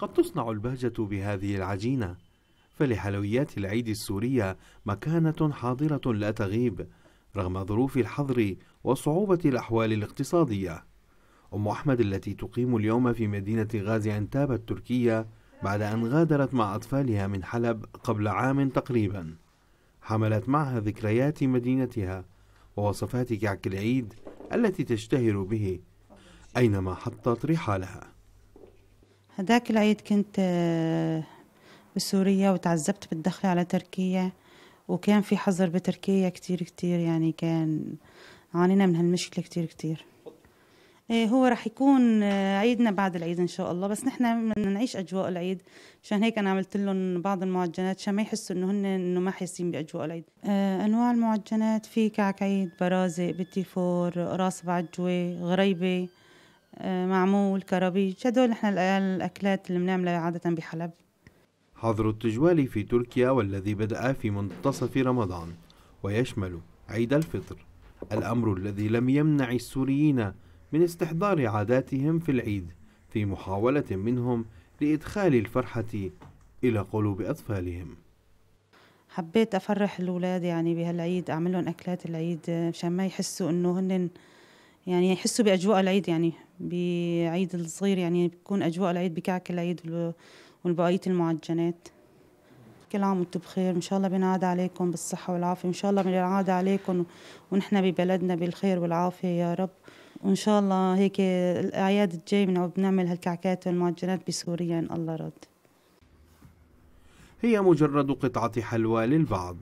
قد تصنع البهجة بهذه العجينة فلحلويات العيد السورية مكانة حاضرة لا تغيب رغم ظروف الحظر وصعوبة الأحوال الاقتصادية أم أحمد التي تقيم اليوم في مدينة غازي عنتاب التركية بعد أن غادرت مع أطفالها من حلب قبل عام تقريبا حملت معها ذكريات مدينتها ووصفات كعك العيد التي تشتهر به أينما حطت رحالها هذاك العيد كنت آه، بسوريا وتعذبت بالدخلة على تركيا وكان في حظر بتركيا كتير كتير يعني كان عانينا من هالمشكلة كتير كتير إيه، هو رح يكون آه، عيدنا بعد العيد ان شاء الله بس نحن بدنا نعيش اجواء العيد عشان هيك انا عملت لهم بعض المعجنات عشان ما يحسوا انه هن انه ما حاسين باجواء العيد آه، انواع المعجنات في كعك عيد برازق بتيفور راس بعجوه غريبه معمول كرابيج هدول احنا الاكلات اللي بنعملها عاده بحلب حظر التجوال في تركيا والذي بدأ في منتصف رمضان ويشمل عيد الفطر الأمر الذي لم يمنع السوريين من استحضار عاداتهم في العيد في محاولة منهم لإدخال الفرحة إلى قلوب أطفالهم حبيت أفرح الأولاد يعني بهالعيد أعمل لهم أكلات العيد مشان ما يحسوا إنه هن يعني يحسوا بأجواء العيد يعني بعيد الصغير يعني بتكون أجواء العيد بكعك العيد والبقية المعجنات كل عام وانتم بخير ان شاء الله بنعاد عليكم بالصحة والعافية ان شاء الله بنعاد عليكم ونحن ببلدنا بالخير والعافية يا رب وان شاء الله هيك الاعياد الجاي بنعود نعمل هالكعكات والمعجنات بسوريا ان الله راد هي مجرد قطعة حلوى للبعض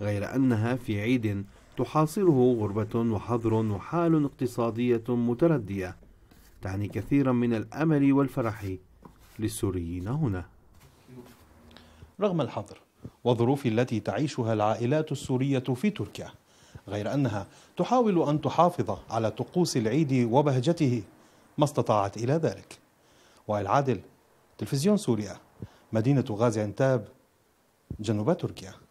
غير انها في عيد تحاصره غربة وحظر وحال اقتصادية متردية تعني كثيرا من الأمل والفرح للسوريين هنا رغم الحظر والظروف التي تعيشها العائلات السورية في تركيا غير أنها تحاول أن تحافظ على طقوس العيد وبهجته ما استطاعت إلى ذلك وائل عادل تلفزيون سوريا مدينة غازي عنتاب جنوب تركيا